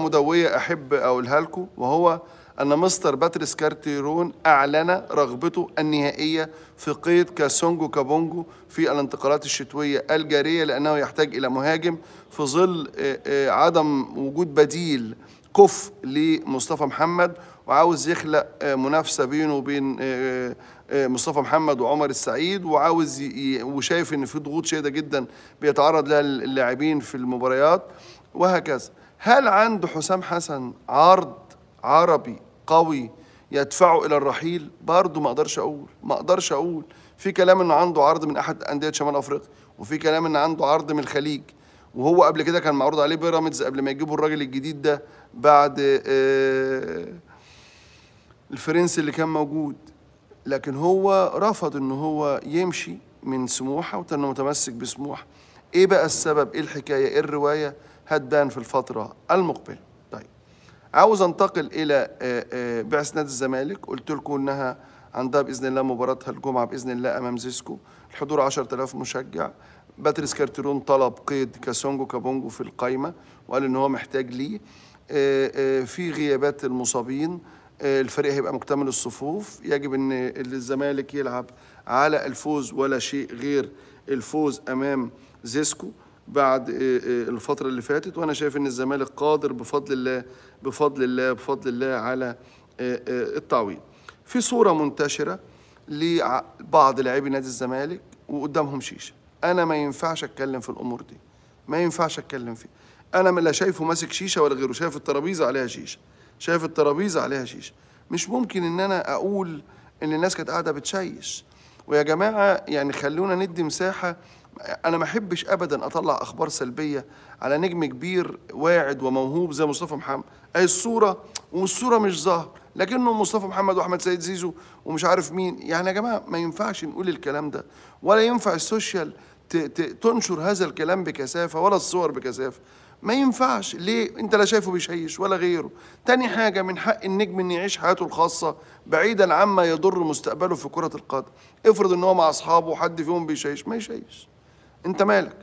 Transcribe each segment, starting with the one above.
مدوية أحب أقولها لكم وهو أن مستر باتريس كارتيرون أعلن رغبته النهائية في قيد كاسونجو كابونجو في الانتقالات الشتوية الجارية لأنه يحتاج إلى مهاجم في ظل آه، آه، عدم وجود بديل كف لمصطفى محمد وعاوز يخلق آه، منافسه بينه وبين مصطفى محمد وعمر السعيد وعاوز وشايف ان في ضغوط شديده جدا بيتعرض لها اللاعبين في المباريات وهكذا هل عند حسام حسن عرض عربي قوي يدفعه الى الرحيل برضه ما اقدرش اقول ما اقدرش اقول في كلام انه عنده عرض من احد انديه شمال افريقيا وفي كلام ان عنده عرض من الخليج وهو قبل كده كان معروض عليه بيراميدز قبل ما يجيبوا الراجل الجديد ده بعد آه، الفرنسي اللي كان موجود لكن هو رفض ان هو يمشي من سموحه وكان متمسك بسموحه ايه بقى السبب ايه الحكايه ايه الروايه هتبان في الفترة المقبلة طيب عاوز انتقل إلى آه، آه، بعث نادي الزمالك قلت لكم إنها عندها بإذن الله مباراتها الجمعة بإذن الله أمام زيسكو الحضور 10000 مشجع باتريس كارتيرون طلب قيد كاسونجو كابونجو في القايمة وقال إن هو محتاج ليه آه، في غيابات المصابين الفريق هيبقى مكتمل الصفوف يجب ان الزمالك يلعب على الفوز ولا شيء غير الفوز امام زيسكو بعد آه، آه، الفتره اللي فاتت وانا شايف ان الزمالك قادر بفضل الله بفضل الله بفضل الله على آه، التعويض في صوره منتشره لبعض لاعبي نادي الزمالك وقدامهم شيشه انا ما ينفعش اتكلم في الامور دي ما ينفعش اتكلم فيها انا لا شايفه ماسك شيشه ولا غيره شايف الترابيزه عليها شيشه شايف الترابيزه عليها شيشه مش ممكن ان انا اقول ان الناس كانت قاعده بتشيش ويا جماعه يعني خلونا ندي مساحه انا ما احبش ابدا اطلع اخبار سلبيه على نجم كبير واعد وموهوب زي مصطفى محمد اي الصوره والصوره مش ظاهر لكنه مصطفى محمد واحمد سيد زيزو ومش عارف مين يعني يا جماعه ما ينفعش نقول الكلام ده ولا ينفع السوشيال تنشر هذا الكلام بكثافه ولا الصور بكثافه ما ينفعش ليه انت لا شايفه بيشيش ولا غيره تاني حاجه من حق النجم ان يعيش حياته الخاصه بعيدا عما يضر مستقبله في كره القدم افرض ان هو مع اصحابه وحد فيهم بيشيش ما يشيش انت مالك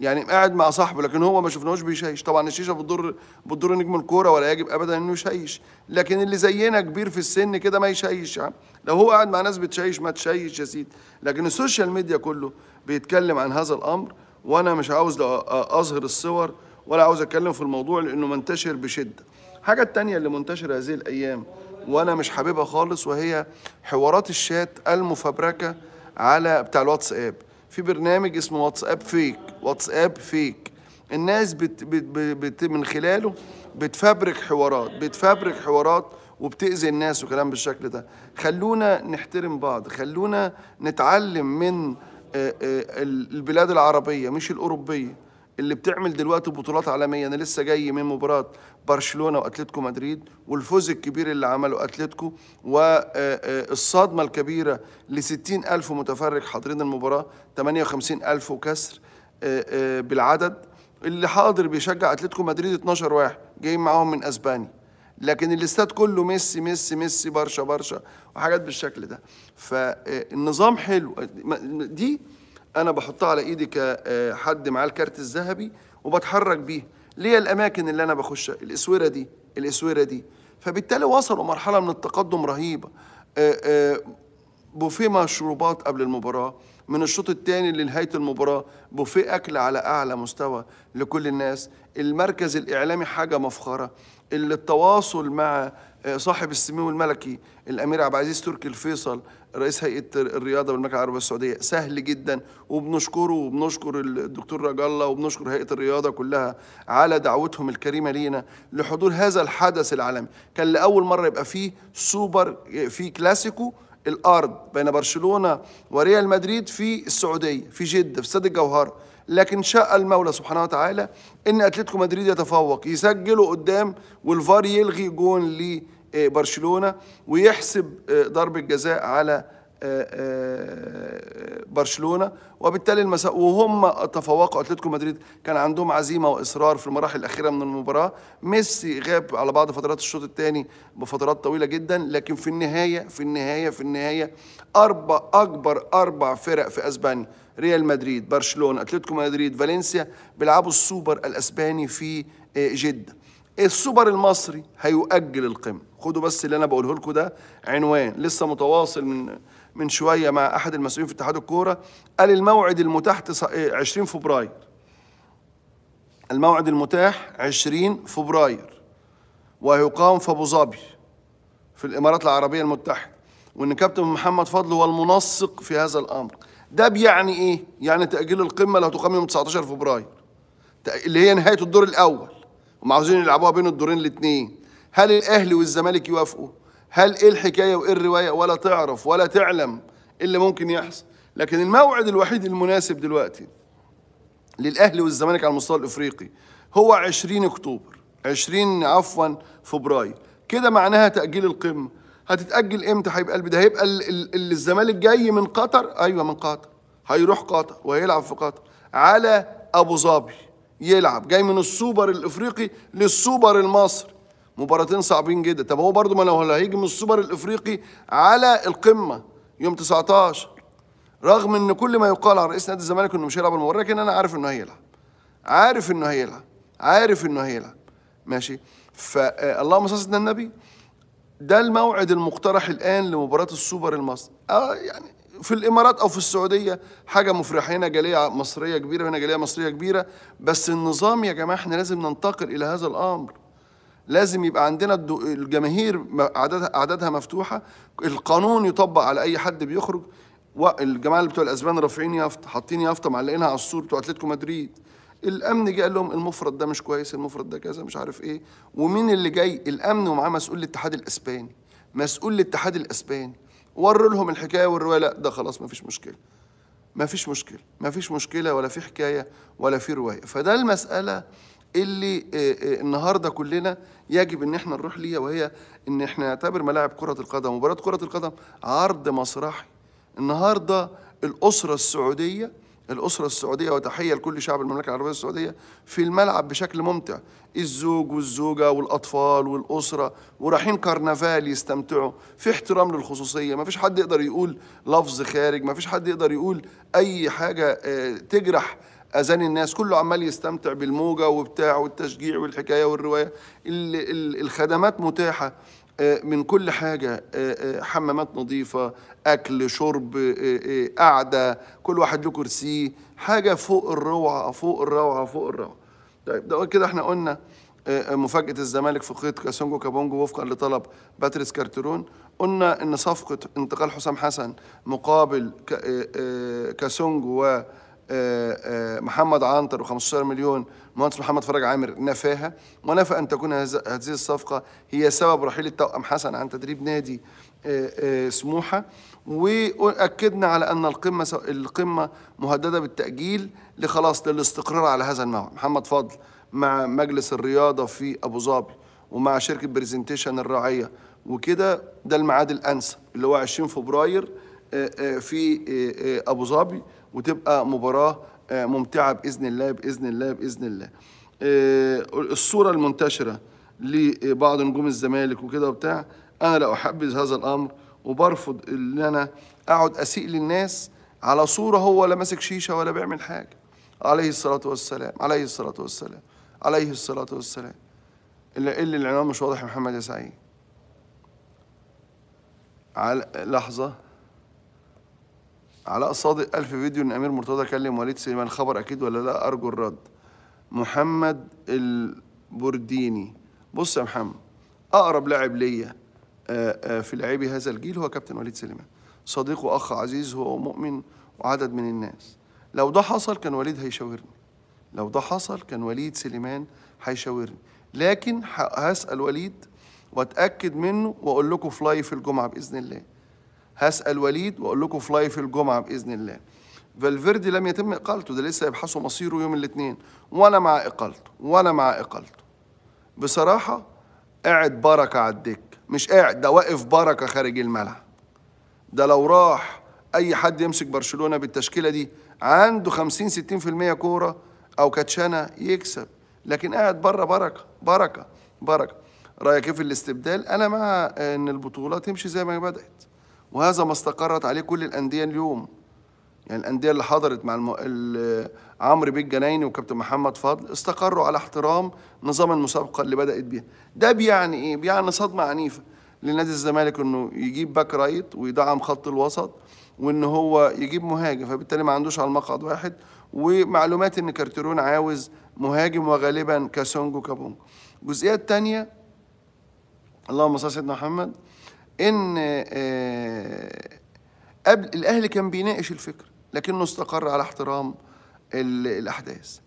يعني قاعد مع صاحبه لكن هو ما شفناهوش بيشيش طبعا الشيشه بتضر بتضر نجم الكوره ولا يجب ابدا انه يشيش لكن اللي زينا كبير في السن كده ما يشيش يعني لو هو قاعد مع ناس بتشيش ما تشيش يا سيدي لكن السوشيال ميديا كله بيتكلم عن هذا الامر وانا مش عاوز اظهر الصور ولا عاوز اتكلم في الموضوع لانه منتشر بشده الحاجه الثانيه اللي منتشره هذه الايام وانا مش حاببها خالص وهي حوارات الشات المفبركه على بتاع الواتساب في برنامج اسمه واتساب فيك واتساب فيك الناس بت بت بت من خلاله بتفبرك حوارات بتفبرك حوارات وبتأذي الناس وكلام بالشكل ده خلونا نحترم بعض خلونا نتعلم من آه، آه، البلاد العربية مش الأوروبية اللي بتعمل دلوقتي بطولات عالميه انا لسه جاي من مباراه برشلونه واتلتيكو مدريد والفوز الكبير اللي عمله اتلتيكو والصدمه آه، آه، الكبيره ل ألف متفرج حاضرين المباراه 58 ألف وكسر آه، بالعدد اللي حاضر بيشجع اتلتيكو مدريد 12 واحد جايين معاهم من اسبانيا لكن الاستاد كله ميسي ميسي ميسي برشا برشا وحاجات بالشكل ده فالنظام حلو دي انا بحطها على ايدي كحد آه، معاه الكارت الذهبي وبتحرك بيه ليا الاماكن اللي انا بخشها الاسوره دي الاسوره دي فبالتالي وصلوا مرحله من التقدم رهيبه آه، آه، بوفيه مشروبات قبل المباراه من الشوط الثاني لنهايه المباراه بوفيه اكل على اعلى مستوى لكل الناس المركز الإعلامي حاجة مفخرة اللي التواصل مع آه، صاحب السمو الملكي الامير عبد العزيز تركي الفيصل رئيس هيئه الرياضه بالمملكه العربيه السعوديه سهل جدا وبنشكره وبنشكر الدكتور رجا الله وبنشكر هيئه الرياضه كلها على دعوتهم الكريمه لينا لحضور هذا الحدث العالمي كان لاول مره يبقى فيه سوبر آه، في كلاسيكو الارض بين برشلونه وريال مدريد في السعوديه في جده في استاد الجوهره لكن شاء المولى سبحانه وتعالى ان اتلتيكو مدريد يتفوق يسجلوا قدام والفار يلغي جون لبرشلونه ويحسب آه، ضربه جزاء على آه، آه، برشلونه وبالتالي المساء وهم تفوقوا اتلتيكو مدريد كان عندهم عزيمه واصرار في المراحل الاخيره من المباراه ميسي غاب على بعض فترات الشوط الثاني بفترات طويله جدا لكن في النهايه في النهايه في النهايه اربع اكبر اربع فرق في اسبانيا ريال مدريد برشلونه اتلتيكو مدريد فالنسيا بيلعبوا السوبر الاسباني في آه، جده السوبر المصري هيؤجل القمه خدوا بس اللي انا بقوله لكم ده عنوان لسه متواصل من من شويه مع احد المسؤولين في اتحاد الكوره قال الموعد المتاح 20 إيه، فبراير الموعد المتاح 20 فبراير وهيقام في ابو ظبي في الامارات العربيه المتحده وان كابتن محمد فضل هو المنسق في هذا الامر ده بيعني ايه يعني تاجيل القمه اللي هتقام يوم 19 فبراير اللي هي نهايه الدور الاول هم عاوزين يلعبوها بين الدورين الاثنين هل الاهلي والزمالك يوافقوا هل ايه الحكايه وايه الروايه ولا تعرف ولا تعلم ايه اللي ممكن يحصل لكن الموعد الوحيد المناسب دلوقتي للاهلي والزمالك على المستوى الافريقي هو 20 اكتوبر 20 عفوا فبراير كده معناها تاجيل القمه هتتاجل امتى هيبقى قلبي ده هيبقى اللي الزمالك جاي من قطر ايوه من قطر هيروح قطر وهيلعب في قطر على ابو ظبي يلعب جاي من السوبر الافريقي للسوبر المصري مباراتين صعبين جدا طب هو برضه ما لو هيجي من السوبر الافريقي على القمه يوم 19 رغم ان كل ما يقال عن رئيس نادي الزمالك انه مش هيلعب المباراه لكن انا عارف انه هيلعب عارف انه هيلعب عارف انه هيلعب ماشي فاللهم صل على النبي ده الموعد المقترح الان لمباراه السوبر المصري آه يعني في الامارات او في السعوديه حاجه مفرحه هنا جاليه مصريه كبيره هنا جاليه مصريه كبيره بس النظام يا جماعه احنا لازم ننتقل الى هذا الامر لازم يبقى عندنا الجماهير عددها عددها مفتوحه القانون يطبق على اي حد بيخرج والجماعه اللي بتوع الاسبان رافعين يافطه حاطين يافطه معلقينها على السور بتوع اتلتيكو مدريد الامن جه قال لهم المفرد ده مش كويس المفرد ده كذا مش عارف ايه ومين اللي جاي الامن ومعاه مسؤول الاتحاد الاسباني مسؤول الاتحاد الاسباني وروا لهم الحكايه والروايه لا ده خلاص مفيش مشكله مفيش مشكله مفيش مشكله ولا في حكايه ولا في روايه فده المساله اللي آه، آه، النهارده كلنا يجب ان احنا نروح ليها وهي ان احنا نعتبر ملاعب كره القدم مباراه كره القدم عرض مسرحي النهارده الاسره السعوديه الأسرة السعودية وتحية لكل شعب المملكة العربية السعودية في الملعب بشكل ممتع الزوج والزوجة والأطفال والأسرة ورايحين كرنفال يستمتعوا في احترام للخصوصية ما فيش حد يقدر يقول لفظ خارج ما فيش حد يقدر يقول أي حاجة آه، تجرح أذان الناس كله عمال يستمتع بالموجه وبتاع والتشجيع والحكايه والروايه الخدمات متاحه آه، من كل حاجة آه، آه، حمامات نظيفة أكل شرب قعدة كل واحد له كرسيه حاجة فوق الروعة فوق الروعة فوق الروعة طيب ده كده احنا قلنا مفاجأة الزمالك في خيط كاسونجو كابونجو وفقا لطلب باتريس كارترون قلنا ان صفقة انتقال حسام حسن مقابل كاسونجو و آه، آه، محمد عنتر و15 مليون مهندس محمد فرج عامر نفاها ونفى ان تكون هذه الصفقه هي سبب رحيل التوأم حسن عن تدريب نادي آه، سموحه واكدنا على ان القمه القمه مهدده بالتاجيل لخلاص للاستقرار على هذا النوع محمد فضل مع مجلس الرياضه في ابو ظبي ومع شركه برزنتيشن الراعيه وكده ده الميعاد الانسب اللي هو 20 فبراير في ابو ظبي وتبقى مباراه آه، ممتعه باذن الله باذن الله باذن الله آه، الصوره المنتشره لبعض نجوم الزمالك وكده وبتاع انا لا احبذ هذا الامر وبرفض ان انا اقعد اسيء للناس على صوره هو لا ماسك شيشه ولا بيعمل حاجه عليه الصلاه والسلام عليه الصلاه والسلام عليه الصلاه والسلام الا اللي العنوان مش واضح يا محمد يا سعيد على لحظه علاء صادق ألف فيديو إن أمير مرتضى كلم وليد سليمان خبر أكيد ولا لا أرجو الرد محمد البرديني بص يا محمد أقرب لاعب ليا آه، آه، في لعيبي هذا الجيل هو كابتن وليد سليمان صديق وأخ عزيز هو مؤمن وعدد من الناس لو ده حصل كان وليد هيشاورني لو ده حصل كان وليد سليمان هيشاورني لكن هسأل وليد وأتأكد منه وأقول لكم في لايف الجمعة بإذن الله هسال وليد واقول لكم في لايف الجمعه باذن الله فالفيردي لم يتم اقالته ده لسه يبحثوا مصيره يوم الاثنين وانا مع اقالته وانا مع اقالته بصراحه قاعد بركه على الدك مش قاعد ده واقف بركه خارج الملعب ده لو راح اي حد يمسك برشلونه بالتشكيله دي عنده 50 60% كوره او كاتشانا يكسب لكن قاعد بره بركه بركه بركه رايك ايه في الاستبدال انا مع ان البطوله تمشي زي ما بدات وهذا ما استقرت عليه كل الانديه اليوم يعني الانديه اللي حضرت مع الم... عمرو بيه الجنايني وكابتن محمد فضل استقروا على احترام نظام المسابقه اللي بدات بيها ده بيعني ايه بيعني صدمه عنيفه لنادي الزمالك انه يجيب باك رايت ويدعم خط الوسط وان هو يجيب مهاجم فبالتالي ما عندوش على المقعد واحد ومعلومات ان كارتيرون عاوز مهاجم وغالبا كاسونجو كابونجو الجزئيه الثانيه اللهم صل على سيدنا محمد ان آه، آه، قبل الاهلي كان بيناقش الفكر لكنه استقر على احترام الاحداث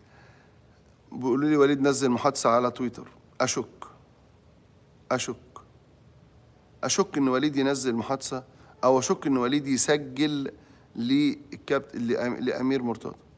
بيقولوا لي وليد نزل محادثه على تويتر اشك اشك اشك ان وليد ينزل محادثه او اشك ان وليد يسجل للكابتن لامير مرتضى